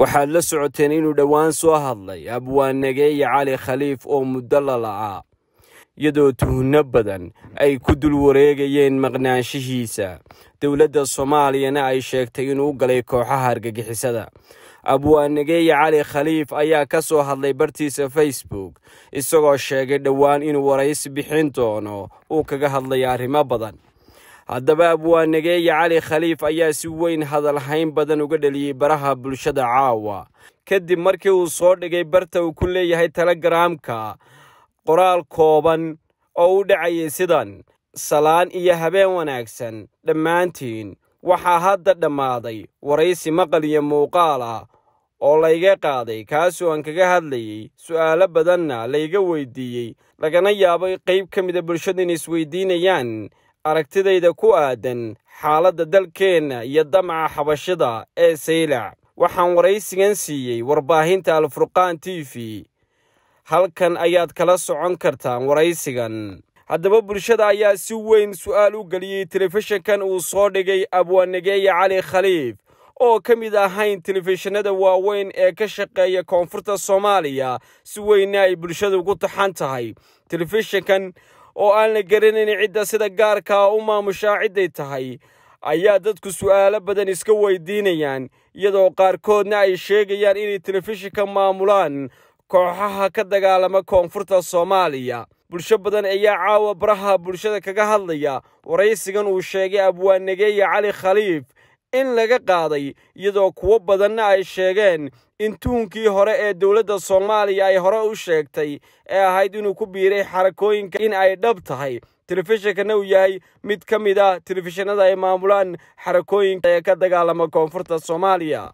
waxaad la socoteen inuu dhowaan soo hadlay abwaanageeye cali khaliif oo muddo la lacaa iyadoo tuhunno badan ay ku dul wareegayeen maqnaanshihiisa dowladda soomaaliyana ay sheegtay inuu galay kooxaha argagixisada abwaanageeye cali khaliif ayaa ka soo hadlay bartiisa facebook isagoo sheegay dhowaan inuu waraysi bixin doono uu kaga hadlaya arrimo badan haddaba abwaan cali khaliif ayaa si weyn hadalhayn badan uga dheliyey baraha bulshada caawa kadib markii uu soo dhigay barta uu ku leeyahay telegaraamka qoraal kooban oo u dhacayay sidan salaan iyo habeen wanaagsan dhammaantiin waxaa hadda dhammaaday waraysi maqal iyo muuqaal ah oo layga qaaday kaasoo aan kaga hadlayey su'aalo badanna layga weydiiyey lagana yaabo qayb ka mida ah bulshadu in isweydiinayaan aragtidayda ku aadan xaaladda dalkeenna iyo damaca xabashida ee saylac waxaan waraysigan siiyey warbaahinta alfurqaan t v halkan ayaad kala socon kartaan waraysigan haddaba bulshada ayaa si weyn su'aal u geliyey telefishinkan uu soo dhigay abwaanageeye cali khaliif oo ka mid ahayn telefishinada waaweyn ee ka shaqeeya koonfurta soomaaliya si weynna ay bulshadu ugu taxan tahay telefishinkan oo aan la garanayn cidda sida gaarkaa u maamushaa cidday tahay ayaa dadku su'aalo badan iska weydiinayaan iyadoo qaarkoodna ay sheegayaan inay telefishinka maamulaan kooxaha ka dagaalama koonfurta soomaaliya bulsho badan ayaa caawa baraha bulshada kaga hadlaya waraysigan uu sheegay abwaanageeye cali khaliif in laga qaaday iyadoo kuwo badanna ay sheegeen in tuunkii hore ee dowladda soomaaliya ay hore u sheegtay ee ahayd inuu ku biiray xarakooyinka in ay dhab tahay telefishinkana uu yahay mid ka mid a ah telefishinada ay maamulaan xarakooyinka ee ka dagaalama koonfurta soomaaliya